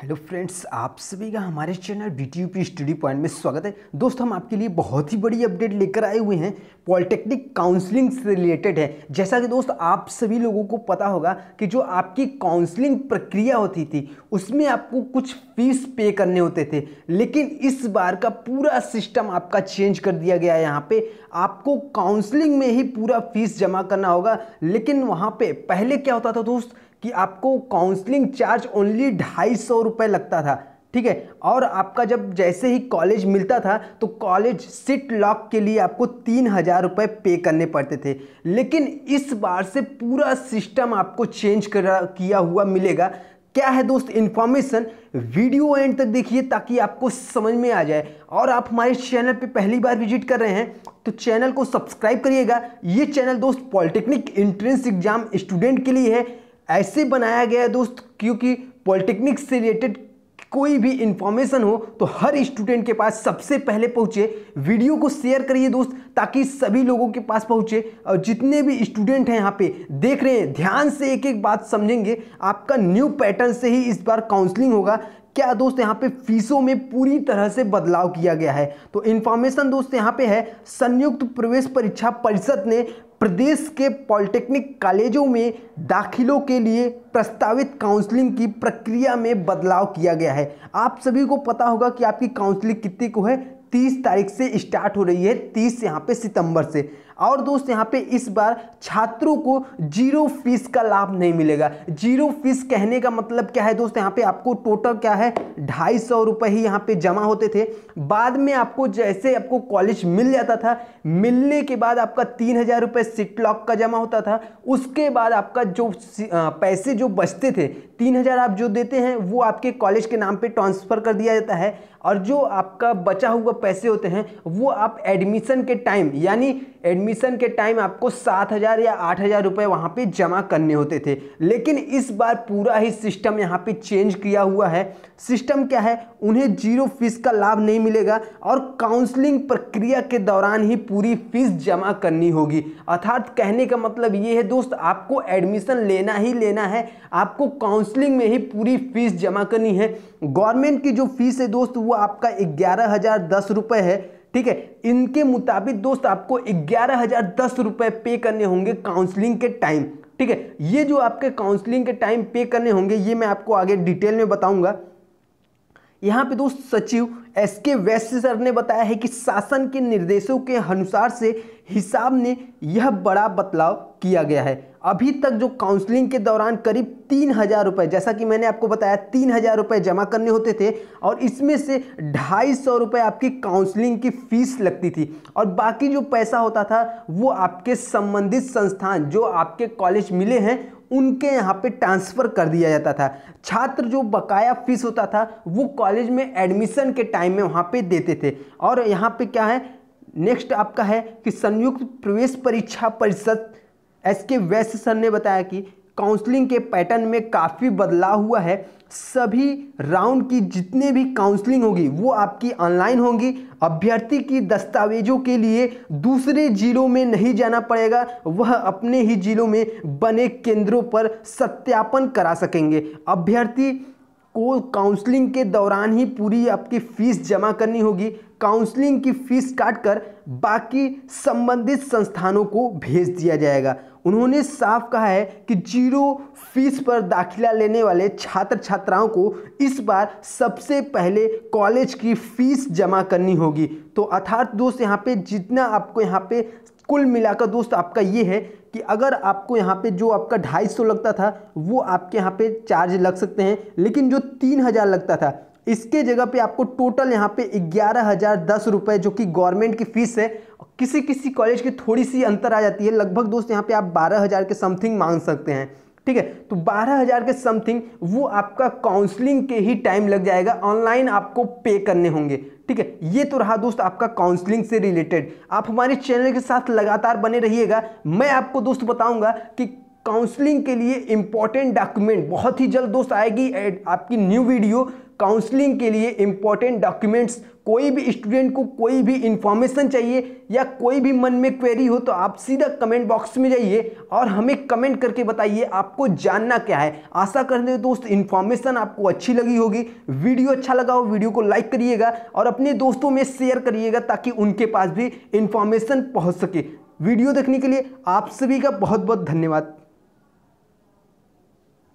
hello friends आप सभी का हमारे channel B T U P study point में स्वागत है दोस्त हम आपके लिए बहुत ही बड़ी अपडेट लेकर आए हुए हैं पॉलिटेक्निक काउंसलिंग से रिलेटेड है जैसा कि दोस्त आप सभी लोगों को पता होगा कि जो आपकी काउंसलिंग प्रक्रिया होती थी उसमें आपको कुछ फीस पे करने होते थे लेकिन इस बार का पूरा सिस्टम आपका चेंज कर दिया गया है यहाँ पर आपको काउंसलिंग में ही पूरा फीस जमा करना होगा लेकिन वहाँ पर पहले क्या होता था दोस्त कि आपको काउंसलिंग चार्ज ओनली ढाई सौ रुपये लगता था ठीक है और आपका जब जैसे ही कॉलेज मिलता था तो कॉलेज सीट लॉक के लिए आपको तीन हज़ार रुपये पे करने पड़ते थे लेकिन इस बार से पूरा सिस्टम आपको चेंज करा किया हुआ मिलेगा क्या है दोस्त इन्फॉर्मेशन वीडियो एंड तक देखिए ताकि आपको समझ में आ जाए और आप हमारे चैनल पे पहली बार विजिट कर रहे हैं तो चैनल को सब्सक्राइब करिएगा ये चैनल दोस्त पॉलिटेक्निक एंट्रेंस एग्जाम स्टूडेंट के लिए है ऐसे बनाया गया है दोस्त क्योंकि पॉलिटेक्निक से रिलेटेड कोई भी इंफॉर्मेशन हो तो हर स्टूडेंट के पास सबसे पहले पहुंचे वीडियो को शेयर करिए दोस्त ताकि सभी लोगों के पास पहुंचे और जितने भी स्टूडेंट हैं यहाँ पे देख रहे हैं ध्यान से एक एक बात समझेंगे आपका न्यू पैटर्न से ही इस बार काउंसलिंग होगा क्या दोस्त यहाँ पे फीसों में पूरी तरह से बदलाव किया गया है तो इन्फॉर्मेशन दोस्त यहाँ पे है संयुक्त प्रवेश परीक्षा परिषद ने प्रदेश के पॉलिटेक्निक कॉलेजों में दाखिलों के लिए प्रस्तावित काउंसलिंग की प्रक्रिया में बदलाव किया गया है आप सभी को पता होगा कि आपकी काउंसलिंग कितनी को है 30 तारीख से स्टार्ट हो रही है 30 यहाँ पे सितंबर से और दोस्त यहाँ पे इस बार छात्रों को जीरो फीस का लाभ नहीं मिलेगा जीरो फीस कहने का मतलब क्या है दोस्त यहाँ पे आपको टोटल क्या है ढाई सौ रुपये ही यहाँ पे जमा होते थे बाद में आपको जैसे आपको कॉलेज मिल जाता था मिलने के बाद आपका तीन हज़ार रुपये सिट लॉक का जमा होता था उसके बाद आपका जो पैसे जो बचते थे तीन हज़ार आप जो देते हैं वो आपके कॉलेज के नाम पर ट्रांसफ़र कर दिया जाता है और जो आपका बचा हुआ पैसे होते हैं वो आप एडमिशन के टाइम यानी एडमिशन एडमिशन के टाइम आपको सात हज़ार या आठ हज़ार रुपये वहाँ पर जमा करने होते थे लेकिन इस बार पूरा ही सिस्टम यहाँ पे चेंज किया हुआ है सिस्टम क्या है उन्हें जीरो फीस का लाभ नहीं मिलेगा और काउंसलिंग प्रक्रिया के दौरान ही पूरी फीस जमा करनी होगी अर्थात कहने का मतलब ये है दोस्त आपको एडमिशन लेना ही लेना है आपको काउंसलिंग में ही पूरी फीस जमा करनी है गवर्नमेंट की जो फीस है दोस्त वो आपका ग्यारह हज़ार दस रुपये है ठीक है इनके मुताबिक दोस्त आपको ग्यारह हजार दस रुपए पे करने होंगे काउंसलिंग के टाइम ठीक है ये जो आपके काउंसलिंग के टाइम पे करने होंगे ये मैं आपको आगे डिटेल में बताऊंगा यहाँ पे दोस्त सचिव एस के वैश्य सर ने बताया है कि शासन के निर्देशों के अनुसार से हिसाब ने यह बड़ा बदलाव किया गया है अभी तक जो काउंसलिंग के दौरान करीब तीन हज़ार रुपये जैसा कि मैंने आपको बताया तीन हज़ार रुपये जमा करने होते थे और इसमें से ढाई सौ रुपये आपकी काउंसलिंग की फ़ीस लगती थी और बाकी जो पैसा होता था वो आपके संबंधित संस्थान जो आपके कॉलेज मिले हैं उनके यहाँ पे ट्रांसफ़र कर दिया जाता था छात्र जो बकाया फीस होता था वो कॉलेज में एडमिशन के टाइम में वहाँ पर देते थे और यहाँ पर क्या है नेक्स्ट आपका है कि संयुक्त प्रवेश परीक्षा परिषद एस के वैश्य सर ने बताया कि काउंसलिंग के पैटर्न में काफ़ी बदलाव हुआ है सभी राउंड की जितने भी काउंसलिंग होगी वो आपकी ऑनलाइन होंगी अभ्यर्थी की दस्तावेजों के लिए दूसरे जिलों में नहीं जाना पड़ेगा वह अपने ही जिलों में बने केंद्रों पर सत्यापन करा सकेंगे अभ्यर्थी को काउंसलिंग के दौरान ही पूरी आपकी फीस जमा करनी होगी काउंसलिंग की फीस काट कर बाकी संबंधित संस्थानों को भेज दिया जाएगा उन्होंने साफ कहा है कि जीरो फीस पर दाखिला लेने वाले छात्र छात्राओं को इस बार सबसे पहले कॉलेज की फ़ीस जमा करनी होगी तो अर्थात दोस्त यहाँ पे जितना आपको यहाँ पे कुल मिलाकर दोस्त आपका ये है कि अगर आपको यहाँ पे जो आपका ढाई सौ लगता था वो आपके यहाँ पे चार्ज लग सकते हैं लेकिन जो तीन हज़ार लगता था इसके जगह पे आपको टोटल यहाँ पे ग्यारह हज़ार दस रुपये जो कि गवर्नमेंट की फ़ीस है किसी किसी कॉलेज की थोड़ी सी अंतर आ जाती है लगभग दोस्त यहाँ पे आप बारह हज़ार के समथिंग मांग सकते हैं ठीक है तो बारह हज़ार के समथिंग वो आपका काउंसलिंग के ही टाइम लग जाएगा ऑनलाइन आपको पे करने होंगे ठीक है ये तो रहा दोस्त आपका काउंसलिंग से रिलेटेड आप हमारे चैनल के साथ लगातार बने रहिएगा मैं आपको दोस्त बताऊंगा कि काउंसलिंग के लिए इंपॉर्टेंट डॉक्यूमेंट बहुत ही जल्द दोस्त आएगी आपकी न्यू वीडियो काउंसलिंग के लिए इंपॉर्टेंट डॉक्यूमेंट्स कोई भी स्टूडेंट को कोई भी इन्फॉर्मेशन चाहिए या कोई भी मन में क्वेरी हो तो आप सीधा कमेंट बॉक्स में जाइए और हमें कमेंट करके बताइए आपको जानना क्या है आशा करते हैं दोस्त इन्फॉर्मेशन आपको अच्छी लगी होगी वीडियो अच्छा लगा हो वीडियो को लाइक करिएगा और अपने दोस्तों में शेयर करिएगा ताकि उनके पास भी इन्फॉर्मेशन पहुँच सके वीडियो देखने के लिए आप सभी का बहुत बहुत धन्यवाद